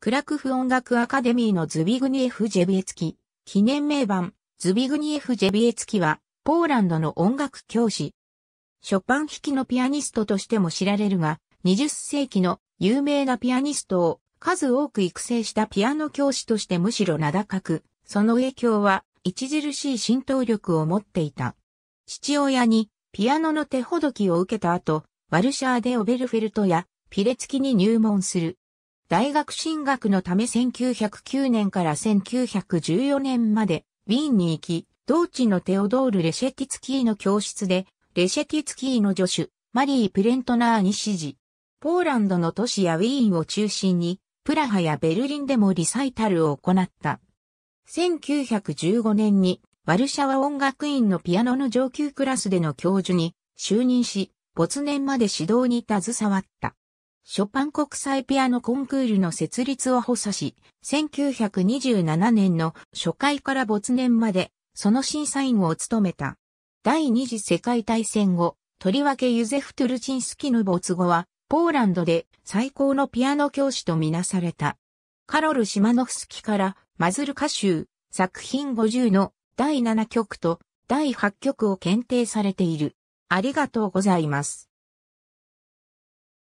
クラクフ音楽アカデミーのズビグニエフ・ジェビエツキ、記念名盤、ズビグニエフ・ジェビエツキは、ポーランドの音楽教師。ショパン弾きのピアニストとしても知られるが、20世紀の有名なピアニストを数多く育成したピアノ教師としてむしろ名高く、その影響は著しい浸透力を持っていた。父親にピアノの手ほどきを受けた後、ワルシャーでオベルフェルトやピレツキに入門する。大学進学のため1909年から1914年まで、ウィーンに行き、同地のテオドール・レシェティツキーの教室で、レシェティツキーの助手、マリー・プレントナーに指示。ポーランドの都市やウィーンを中心に、プラハやベルリンでもリサイタルを行った。1915年に、ワルシャワ音楽院のピアノの上級クラスでの教授に就任し、没年まで指導に携わった。ショパン国際ピアノコンクールの設立を補佐し、1927年の初回から没年まで、その審査員を務めた。第二次世界大戦後、とりわけユゼフ・トゥルチンスキの没後は、ポーランドで最高のピアノ教師とみなされた。カロル・シマノフスキから、マズルカ集、作品50の第7曲と第8曲を検定されている。ありがとうございます。